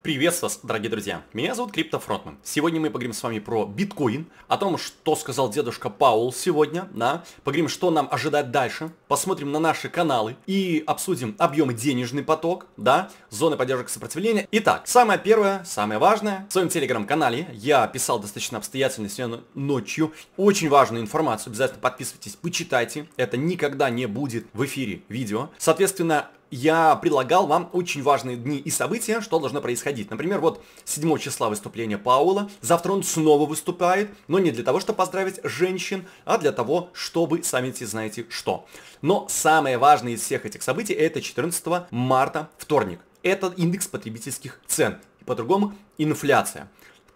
Приветствую вас, дорогие друзья! Меня зовут Крипто Фронтман. Сегодня мы поговорим с вами про биткоин, о том, что сказал дедушка Паул сегодня, да, поговорим, что нам ожидать дальше, посмотрим на наши каналы и обсудим объемы денежный поток, да, зоны поддержек сопротивления. Итак, самое первое, самое важное, в своем телеграм-канале я писал достаточно обстоятельно сегодня ночью очень важную информацию, обязательно подписывайтесь, почитайте, это никогда не будет в эфире видео. Соответственно, я предлагал вам очень важные дни и события, что должно происходить. Например, вот 7 числа выступление Паула, завтра он снова выступает, но не для того, чтобы поздравить женщин, а для того, чтобы, сами те знаете что. Но самое важное из всех этих событий это 14 марта, вторник. Это индекс потребительских цен, по-другому инфляция.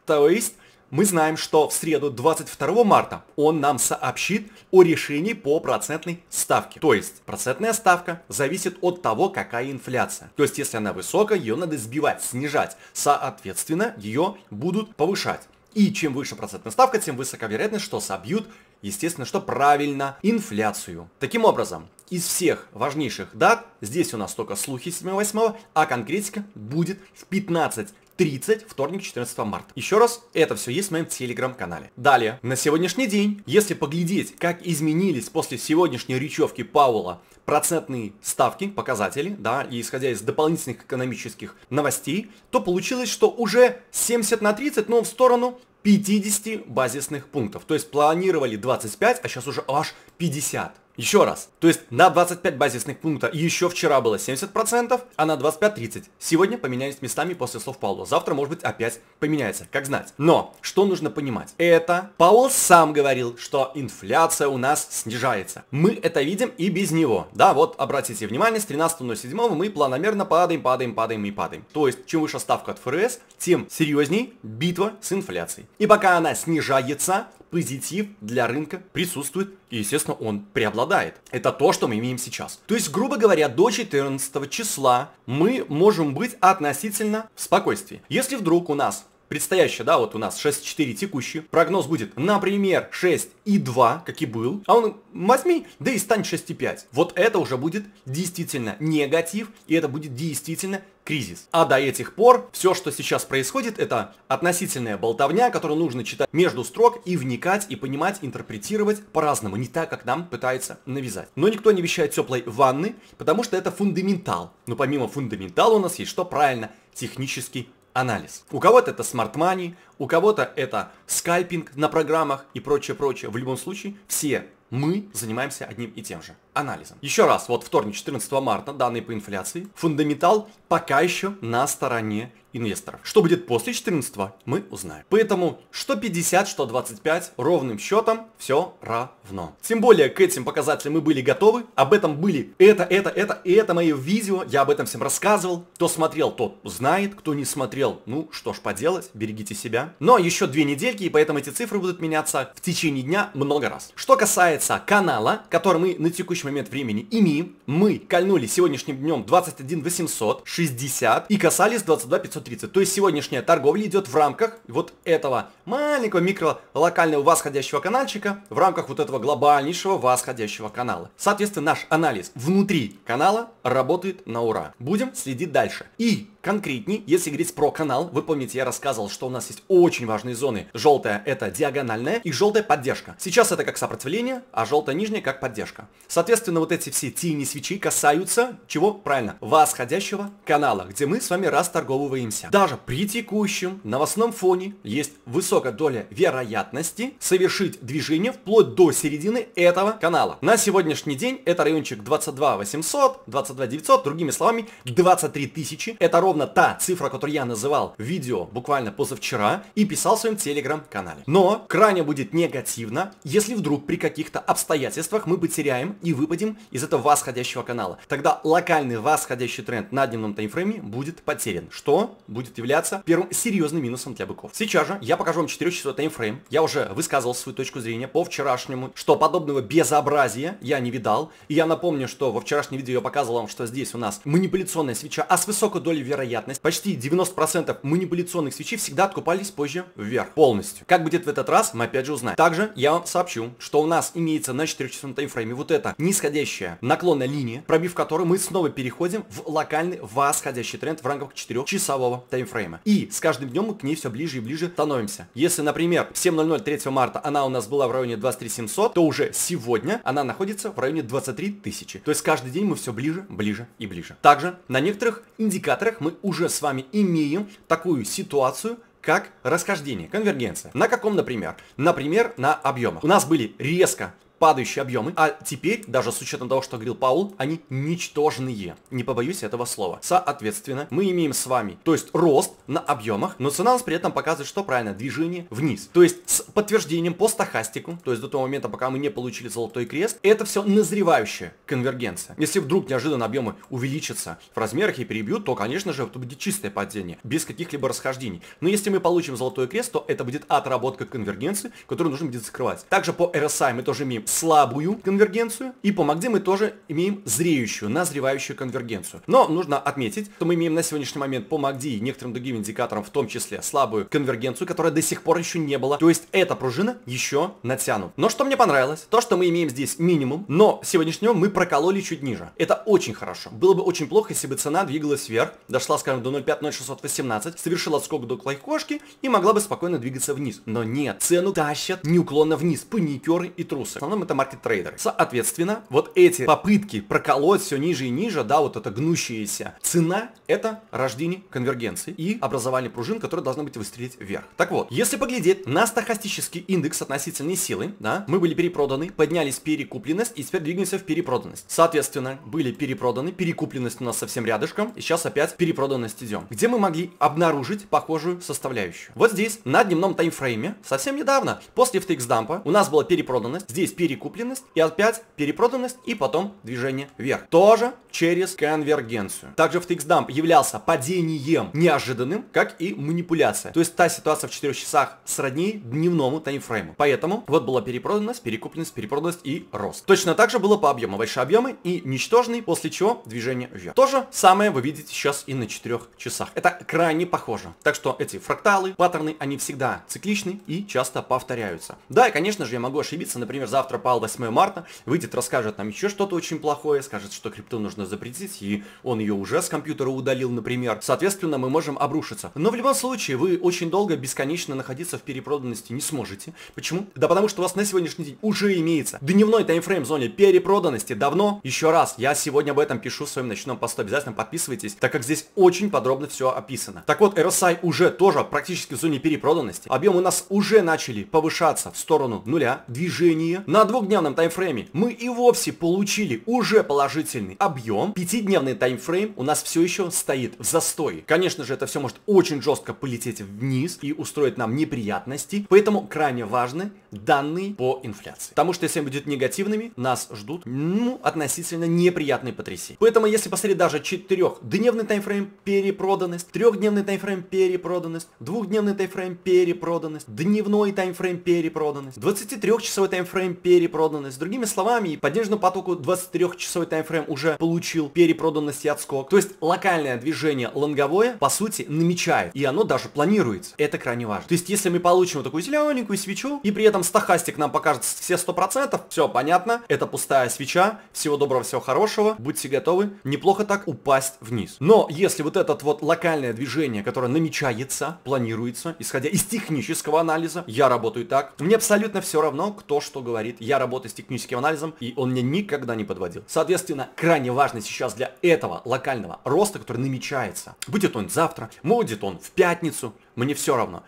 То есть мы знаем, что в среду 22 марта он нам сообщит о решении по процентной ставке. То есть процентная ставка зависит от того, какая инфляция. То есть если она высокая, ее надо сбивать, снижать. Соответственно, ее будут повышать. И чем выше процентная ставка, тем высока вероятность, что собьют естественно, что правильно, инфляцию. Таким образом, из всех важнейших дат, здесь у нас только слухи 7-8, а конкретика будет в 15 30, вторник, 14 марта. Еще раз, это все есть в моем телеграм-канале. Далее, на сегодняшний день, если поглядеть, как изменились после сегодняшней речевки Паула процентные ставки, показатели, да, и исходя из дополнительных экономических новостей, то получилось, что уже 70 на 30, но в сторону 50 базисных пунктов. То есть планировали 25, а сейчас уже аж 50. Еще раз. То есть на 25 базисных пункта еще вчера было 70%, а на 25-30. Сегодня поменялись местами после слов Паула. Завтра, может быть, опять поменяется. Как знать. Но, что нужно понимать? Это Паул сам говорил, что инфляция у нас снижается. Мы это видим и без него. Да, вот, обратите внимание, с 13.07 мы планомерно падаем, падаем, падаем и падаем. То есть, чем выше ставка от ФРС, тем серьезней битва с инфляцией. И пока она снижается, позитив для рынка присутствует, и, естественно, он преобладает. Это то, что мы имеем сейчас. То есть, грубо говоря, до 14 числа мы можем быть относительно в спокойствии. Если вдруг у нас предстоящая, да, вот у нас 6,4 текущий, прогноз будет, например, 6,2, как и был, а он возьми, да и стань 6,5. Вот это уже будет действительно негатив, и это будет действительно кризис. А до этих пор все, что сейчас происходит, это относительная болтовня, которую нужно читать между строк и вникать, и понимать, интерпретировать по-разному, не так, как нам пытается навязать. Но никто не вещает теплой ванны, потому что это фундаментал. Но помимо фундаментала у нас есть что правильно? Технический анализ. У кого-то это smart money, у кого-то это скальпинг на программах и прочее-прочее. В любом случае, все мы занимаемся одним и тем же – анализом. Еще раз, вот вторник, 14 марта, данные по инфляции, фундаментал пока еще на стороне инвесторов. Что будет после 14 мы узнаем. Поэтому что 50, что 25 ровным счетом все равно. Тем более к этим показателям мы были готовы, об этом были это, это, это и это мое видео, я об этом всем рассказывал. Кто смотрел, тот знает, кто не смотрел, ну что ж поделать, берегите себя. Но еще две недельки, и поэтому эти цифры будут меняться в течение дня много раз. Что касается канала, который мы на текущий момент времени имеем, мы кольнули сегодняшним днем 21 860 и касались 22 500 130. То есть сегодняшняя торговля идет в рамках вот этого маленького микролокального восходящего каналчика, в рамках вот этого глобальнейшего восходящего канала. Соответственно, наш анализ внутри канала работает на ура. Будем следить дальше. И конкретней, если говорить про канал, вы помните, я рассказывал, что у нас есть очень важные зоны. Желтая это диагональная и желтая поддержка. Сейчас это как сопротивление, а желтая нижняя как поддержка. Соответственно, вот эти все тени свечи касаются чего? Правильно, восходящего канала, где мы с вами расторговываемся. Даже при текущем новостном фоне есть высокая доля вероятности совершить движение вплоть до середины этого канала. На сегодняшний день это райончик 22 800, 22 900, другими словами 23 тысячи. Это ровно ровно та цифра, которую я называл в видео буквально позавчера и писал в своем телеграм-канале. Но крайне будет негативно, если вдруг при каких-то обстоятельствах мы потеряем и выпадем из этого восходящего канала. Тогда локальный восходящий тренд на дневном таймфрейме будет потерян, что будет являться первым серьезным минусом для быков. Сейчас же я покажу вам 4-часовой таймфрейм. Я уже высказывал свою точку зрения по вчерашнему, что подобного безобразия я не видал. И я напомню, что во вчерашнем видео я показывал вам, что здесь у нас манипуляционная свеча, а с высокой долей вероятности вероятность, почти 90% манипуляционных свечей всегда откупались позже вверх полностью. Как будет в этот раз, мы опять же узнаем. Также я вам сообщу, что у нас имеется на 4-часовом таймфрейме вот эта нисходящая наклонная линия, пробив которой мы снова переходим в локальный восходящий тренд в рамках 4-часового таймфрейма. И с каждым днем мы к ней все ближе и ближе становимся. Если, например, в 7.00 3 марта она у нас была в районе 23700, то уже сегодня она находится в районе 23 тысячи. То есть каждый день мы все ближе, ближе и ближе. Также на некоторых индикаторах мы уже с вами имеем такую ситуацию, как расхождение, конвергенция. На каком, например? Например, на объемах. У нас были резко падающие объемы, а теперь, даже с учетом того, что говорил Паул, они ничтожные. Не побоюсь этого слова. Соответственно, мы имеем с вами, то есть рост на объемах, но цена нас при этом показывает, что правильно, движение вниз. То есть с подтверждением по стахастику, то есть до того момента, пока мы не получили золотой крест, это все назревающая конвергенция. Если вдруг неожиданно объемы увеличатся в размерах и перебьют, то, конечно же, это будет чистое падение, без каких-либо расхождений. Но если мы получим золотой крест, то это будет отработка конвергенции, которую нужно будет закрывать. Также по RSI мы тоже имеем слабую конвергенцию, и по МАКДе мы тоже имеем зреющую, назревающую конвергенцию. Но нужно отметить, что мы имеем на сегодняшний момент по МАКДе и некоторым другим индикаторам, в том числе слабую конвергенцию, которая до сих пор еще не была. То есть эта пружина еще натянута. Но что мне понравилось, то, что мы имеем здесь минимум, но сегодняшнего мы прокололи чуть ниже. Это очень хорошо. Было бы очень плохо, если бы цена двигалась вверх, дошла, скажем, до 0,5-0,618, совершила скок до клайкошки и могла бы спокойно двигаться вниз. Но нет, цену тащат неуклонно вниз, паникеры и трусы. В основном это маркет-трейдеры. Соответственно, вот эти попытки проколоть все ниже и ниже, да, вот это гнущаяся цена, это рождение конвергенции и образование пружин, которые должны быть выстрелить вверх. Так вот, если поглядеть на стохастический индекс относительной силы, да, мы были перепроданы, поднялись перекупленность и теперь двигаемся в перепроданность. Соответственно, были перепроданы, перекупленность у нас совсем рядышком, и сейчас опять перепроданность идем, где мы могли обнаружить похожую составляющую. Вот здесь, на дневном таймфрейме, совсем недавно, после FTX дампа, у нас была перепроданность, здесь перекупленность и опять перепроданность и потом движение вверх. Тоже через конвергенцию. Также в TXDump являлся падением неожиданным, как и манипуляция. То есть та ситуация в 4 часах сродни дневному таймфрейму. Поэтому вот была перепроданность, перекупленность, перепроданность и рост. Точно так же было по объему. Большие объемы и ничтожный, после чего движение вверх. То же самое вы видите сейчас и на 4 часах. Это крайне похоже. Так что эти фракталы, паттерны, они всегда цикличны и часто повторяются. Да, и конечно же я могу ошибиться, например, завтра завтра пал 8 марта, выйдет, расскажет нам еще что-то очень плохое, скажет, что крипту нужно запретить, и он ее уже с компьютера удалил, например. Соответственно, мы можем обрушиться. Но в любом случае, вы очень долго, бесконечно находиться в перепроданности не сможете. Почему? Да потому что у вас на сегодняшний день уже имеется дневной таймфрейм в зоне перепроданности давно. Еще раз, я сегодня об этом пишу в своем ночном посту, обязательно подписывайтесь, так как здесь очень подробно все описано. Так вот, RSI уже тоже практически в зоне перепроданности. Объем у нас уже начали повышаться в сторону нуля. Движение на на двухдневном таймфрейме мы и вовсе получили уже положительный объем. Пятидневный таймфрейм у нас все еще стоит в застое. Конечно же, это все может очень жестко полететь вниз и устроить нам неприятности. Поэтому крайне важны данные по инфляции. Потому что если они будут негативными, нас ждут ну, относительно неприятные потрясения. Поэтому если посмотреть даже четырехдневный таймфрейм перепроданность, трехдневный таймфрейм перепроданность, двухдневный таймфрейм перепроданность, дневной таймфрейм перепроданность, 23-часовой таймфрейм перепроданность, перепроданность. Другими словами, и по денежному потоку 23-часовой таймфрейм уже получил перепроданность и отскок. То есть локальное движение лонговое, по сути, намечает. И оно даже планируется. Это крайне важно. То есть, если мы получим вот такую зелененькую свечу, и при этом стахастик нам покажет все 100%, все понятно, это пустая свеча, всего доброго, всего хорошего, будьте готовы, неплохо так упасть вниз. Но если вот этот вот локальное движение, которое намечается, планируется, исходя из технического анализа, я работаю так, мне абсолютно все равно, кто что говорит, я работаю с техническим анализом, и он меня никогда не подводил. Соответственно, крайне важно сейчас для этого локального роста, который намечается. Будет он завтра, будет он в пятницу, мне все равно.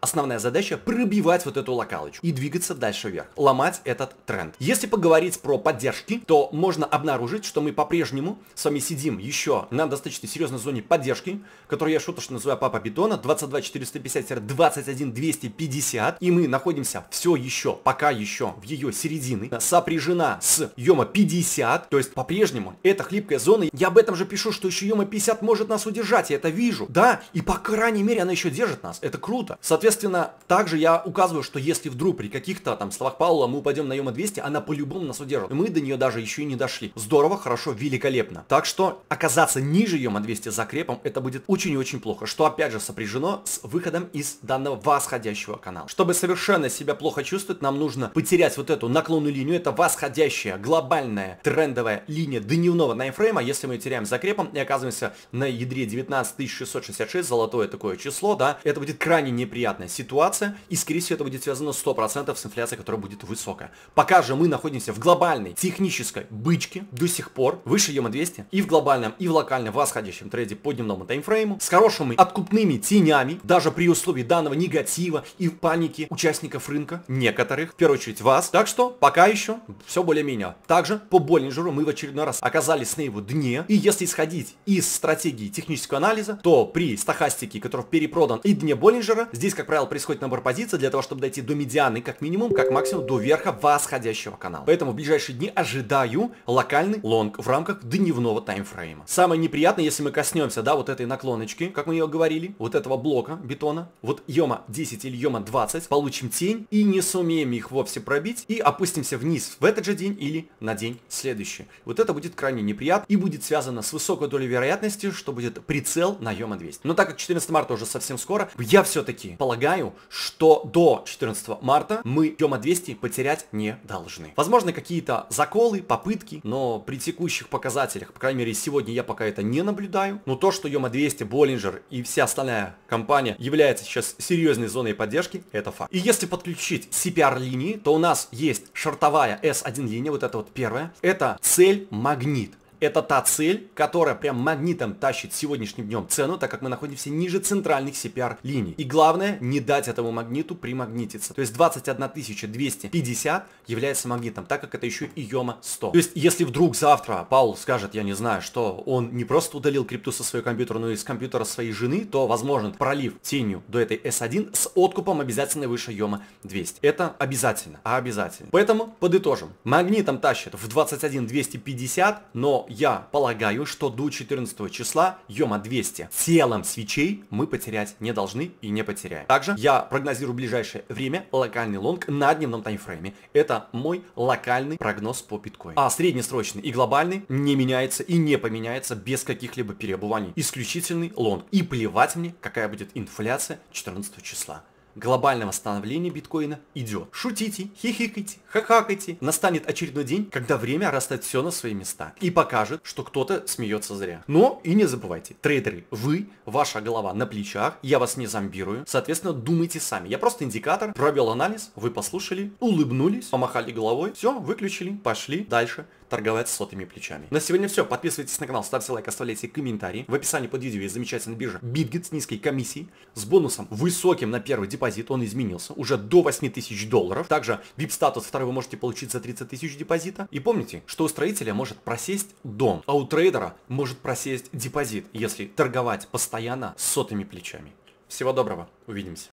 Основная задача пробивать вот эту локалочку и двигаться дальше вверх, ломать этот тренд. Если поговорить про поддержки, то можно обнаружить, что мы по-прежнему с вами сидим еще на достаточно серьезной зоне поддержки, которую я шуточно называю папа бетона, 22450-21250, и мы находимся все еще, пока еще в ее середине, сопряжена с Йома 50, то есть по-прежнему это хлипкая зона, я об этом же пишу, что еще Йома 50 может нас удержать, я это вижу, да, и по крайней мере она еще держит нас, это круто. Соответственно, Естественно, также я указываю, что если вдруг при каких-то там словах Паула мы упадем на Йома 200, она по-любому нас удержит. Мы до нее даже еще и не дошли. Здорово, хорошо, великолепно. Так что оказаться ниже Йома 200 за крепом, это будет очень и очень плохо, что опять же сопряжено с выходом из данного восходящего канала. Чтобы совершенно себя плохо чувствовать, нам нужно потерять вот эту наклонную линию, это восходящая, глобальная, трендовая линия дневного таймфрейма, если мы теряем за крепом и оказываемся на ядре 19666, золотое такое число, да, это будет крайне неприятно непонятная ситуация, и, скорее всего, это будет связано 100% с инфляцией, которая будет высокая. Пока же мы находимся в глобальной технической бычке до сих пор, выше ем 200 и в глобальном, и в локальном восходящем трейде по дневному таймфрейму, с хорошими откупными тенями, даже при условии данного негатива и паники участников рынка, некоторых, в первую очередь вас. Так что, пока еще, все более-менее. Также по Боллинджеру мы в очередной раз оказались на его дне, и если исходить из стратегии технического анализа, то при стахастике, который перепродан и дне Боллинджера, здесь, как правило, происходит набор позиций для того, чтобы дойти до медианы, как минимум, как максимум, до верха восходящего канала. Поэтому в ближайшие дни ожидаю локальный лонг в рамках дневного таймфрейма. Самое неприятное, если мы коснемся, да, вот этой наклоночки, как мы ее говорили, вот этого блока бетона, вот ема 10 или ема 20, получим тень и не сумеем их вовсе пробить и опустимся вниз в этот же день или на день следующий. Вот это будет крайне неприятно и будет связано с высокой долей вероятности, что будет прицел на ема 200. Но так как 14 марта уже совсем скоро, я все-таки полагаю, полагаю, что до 14 марта мы Йома 200 потерять не должны. Возможно, какие-то заколы, попытки, но при текущих показателях, по крайней мере, сегодня я пока это не наблюдаю. Но то, что Йома 200, Боллинджер и вся остальная компания является сейчас серьезной зоной поддержки, это факт. И если подключить CPR-линии, то у нас есть шортовая S1 линия, вот эта вот первая. Это цель магнит. Это та цель, которая прям магнитом тащит сегодняшним днем цену, так как мы находимся ниже центральных CPR-линий. И главное, не дать этому магниту примагнититься. То есть 21 250 является магнитом, так как это еще и Йома 100. То есть, если вдруг завтра Паул скажет, я не знаю, что он не просто удалил крипту со своего компьютера, но и с компьютера своей жены, то возможно, пролив тенью до этой S1 с откупом обязательно выше Йома 200. Это обязательно, а обязательно. Поэтому подытожим. Магнитом тащит в 21 250, но я полагаю, что до 14 числа, ема 200, целом свечей мы потерять не должны и не потеряем. Также я прогнозирую в ближайшее время локальный лонг на дневном таймфрейме. Это мой локальный прогноз по биткоину. А среднесрочный и глобальный не меняется и не поменяется без каких-либо перебываний. Исключительный лонг. И плевать мне, какая будет инфляция 14 числа глобального становления биткоина идет. Шутите, хихикайте, хахакайте. Настанет очередной день, когда время расставит все на свои места и покажет, что кто-то смеется зря. Но и не забывайте, трейдеры, вы, ваша голова на плечах, я вас не зомбирую, соответственно, думайте сами. Я просто индикатор, провел анализ, вы послушали, улыбнулись, помахали головой, все, выключили, пошли дальше торговать сотыми плечами. На сегодня все. Подписывайтесь на канал, ставьте лайк, оставляйте комментарии. В описании под видео есть замечательная биржа Bitget с низкой комиссией, с бонусом высоким на первый депозит. Он изменился уже до 8 тысяч долларов. Также VIP-статус второй вы можете получить за 30 тысяч депозита. И помните, что у строителя может просесть дом, а у трейдера может просесть депозит, если торговать постоянно сотыми плечами. Всего доброго, увидимся.